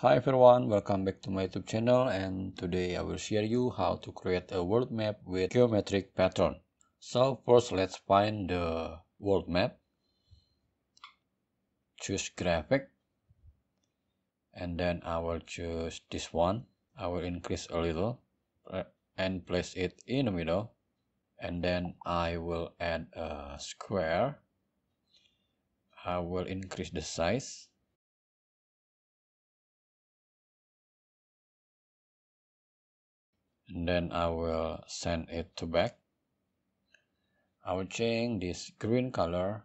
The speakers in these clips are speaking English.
Hi everyone, welcome back to my YouTube channel and today I will share you how to create a world map with geometric pattern. So first let's find the world map. Choose graphic and then I will choose this one. I will increase a little and place it in the middle and then I will add a square. I will increase the size then I will send it to back I will change this green color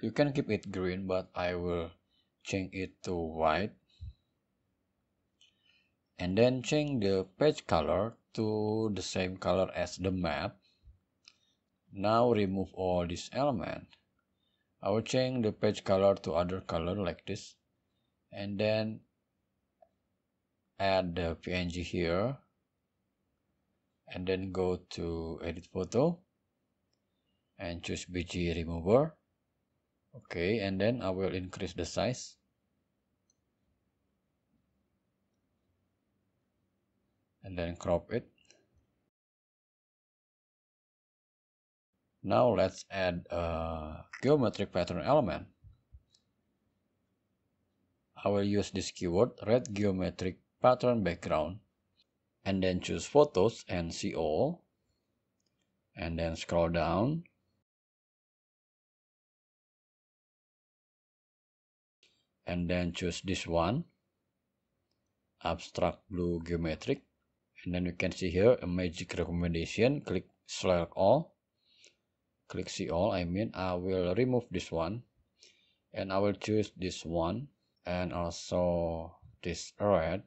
you can keep it green but I will change it to white and then change the page color to the same color as the map now remove all this element I will change the page color to other color like this and then add the PNG here and then go to edit photo and choose BG remover okay and then I will increase the size and then crop it now let's add a geometric pattern element I will use this keyword red geometric pattern background and then choose photos and see all and then scroll down and then choose this one abstract blue geometric and then you can see here a magic recommendation click select all click see all i mean i will remove this one and i will choose this one and also this red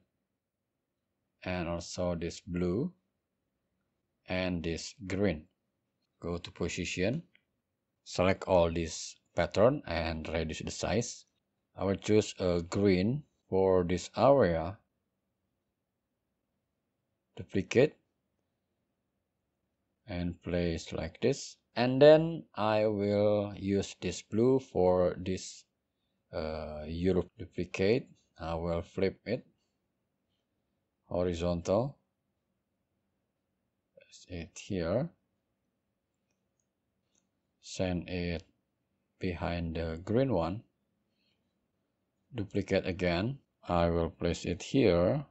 and also this blue and this green go to position select all this pattern and reduce the size I will choose a green for this area duplicate and place like this and then I will use this blue for this uh, Europe duplicate I will flip it horizontal it here send it behind the green one duplicate again I will place it here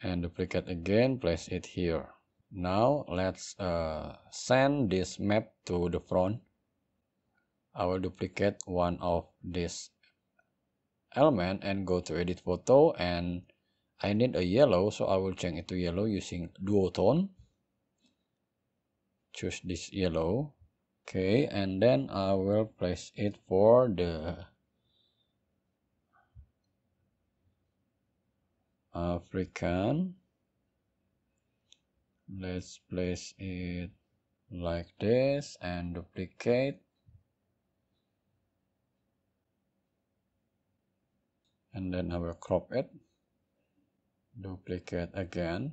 and duplicate again place it here now let's uh, send this map to the front I will duplicate one of this element and go to edit photo and I need a yellow so I will change it to yellow using duotone choose this yellow okay and then I will place it for the African let's place it like this and duplicate and then I will crop it duplicate again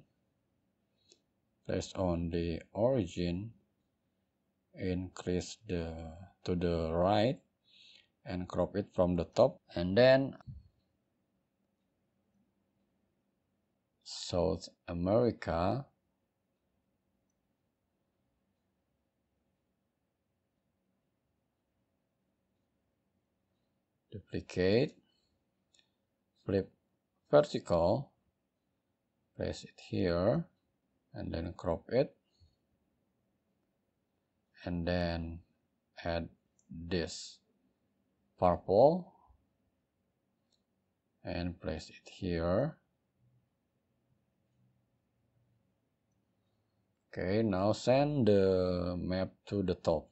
place on the origin increase the to the right and crop it from the top and then South America duplicate flip vertical place it here and then crop it and then add this purple and place it here okay now send the map to the top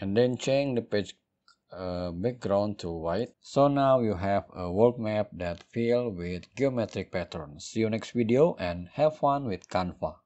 and then change the page a background to white. So now you have a world map that filled with geometric patterns. See you next video and have fun with Canva.